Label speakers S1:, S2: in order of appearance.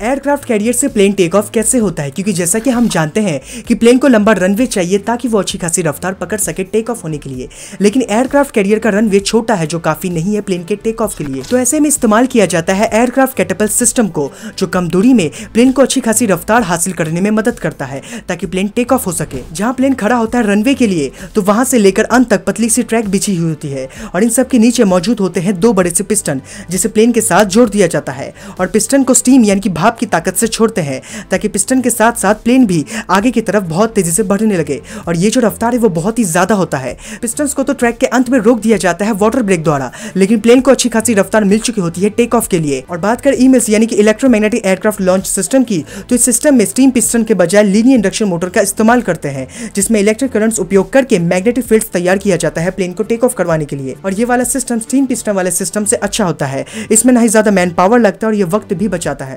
S1: aircraft carrier से plane take off कैसे होता है क्योंकि जैसा कि हम जानते हैं कि प्लेन को लंबा रनवे चाहिए ताकि वो अच्छी खासी रफ्तार पकड़ सके टेक ऑफ होने के लिए लेकिन एयरक्राफ्ट कैरियर का रनवे छोटा है जो काफी नहीं है प्लेन के टेक ऑफ के लिए तो ऐसे में इस्तेमाल किया जाता है एयरक्राफ्ट कैटेपल सिस्टम को जो कम दूरी में प्लेन को अच्छी खासी रफ्तार हासिल करने में मदद करता है ताकि प्लेन टेक ऑफ हो सके जहाँ प्लेन खड़ा होता है रनवे के लिए तो वहां से लेकर अंत तक पतली सी ट्रैक बिछी हुई होती है और इन सब के नीचे मौजूद होते हैं दो बड़े से पिस्टन जिसे प्लेन के साथ जोड़ दिया जाता है और पिस्टन को स्टीम यानी कि भाप की ताकत से छोड़ते हैं ताकि पिस्टन के साथ साथ प्लेन भी आगे की तरफ बहुत तेजी से बढ़ने लगे और ये जो रफ्तार है वो बहुत ही ज्यादा होता है पिस्टन को तो ट्रैक के अंत में रोक दिया जाता है वाटर ब्रेक द्वारा लेकिन प्लेन को अच्छी खासी रफ्तार मिल चुकी होती है टेक ऑफ के लिए और बात कर ईमेल्स यानी कि इलेक्ट्रोमैग्नेटिक एयरक्राफ्ट लॉन्च सिस्टम की तो इस सिस्टम में स्टीम पिस्टन के बजाय लीनियर इंडक्शन मोटर का इस्तेमाल करते हैं जिसमें इलेक्ट्रिक करंट्स उपयोग करके मैग्नेटिक फील्ड तैयार किया जाता है प्लेन को टेक ऑफ करवाने के लिए और ये वाला सिस्टम स्टीम पिस्टन वाले सिस्टम से अच्छा होता है इसमें ना ही ज्यादा मैन पावर लगता है और ये वक्त भी बचाता है